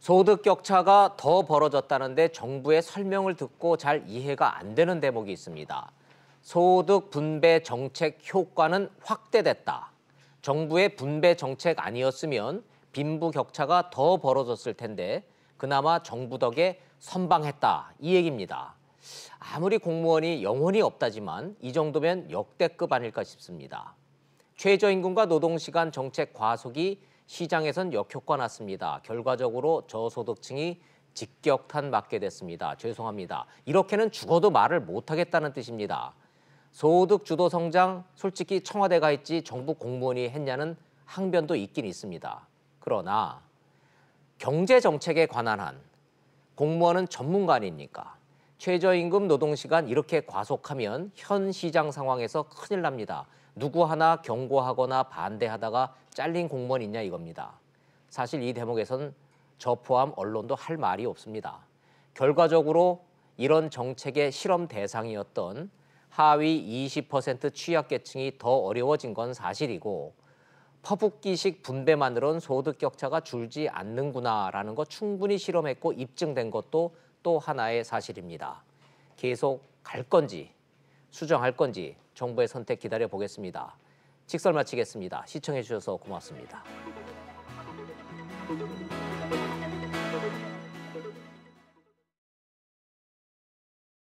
소득 격차가 더 벌어졌다는데 정부의 설명을 듣고 잘 이해가 안 되는 대목이 있습니다. 소득 분배 정책 효과는 확대됐다. 정부의 분배 정책 아니었으면 빈부 격차가 더 벌어졌을 텐데 그나마 정부 덕에 선방했다. 이 얘기입니다. 아무리 공무원이 영혼이 없다지만 이 정도면 역대급 아닐까 싶습니다. 최저임금과 노동시간 정책 과속이 시장에선 역효과 났습니다. 결과적으로 저소득층이 직격탄 맞게 됐습니다. 죄송합니다. 이렇게는 죽어도 말을 못하겠다는 뜻입니다. 소득 주도 성장 솔직히 청와대가 있지 정부 공무원이 했냐는 항변도 있긴 있습니다. 그러나 경제 정책에 관한 한 공무원은 전문가 아닙니까? 최저임금 노동시간 이렇게 과속하면 현 시장 상황에서 큰일 납니다. 누구 하나 경고하거나 반대하다가 잘린 공무원 있냐 이겁니다. 사실 이 대목에선 저 포함 언론도 할 말이 없습니다. 결과적으로 이런 정책의 실험 대상이었던 하위 20% 취약계층이 더 어려워진 건 사실이고 퍼붓기식 분배만으론 소득 격차가 줄지 않는구나라는 거 충분히 실험했고 입증된 것도 또 하나의 사실입니다. 계속 갈 건지 수정할 건지 정부의 선택 기다려 보겠습니다. 직설 마치겠습니다. 시청해 주셔서 고맙습니다.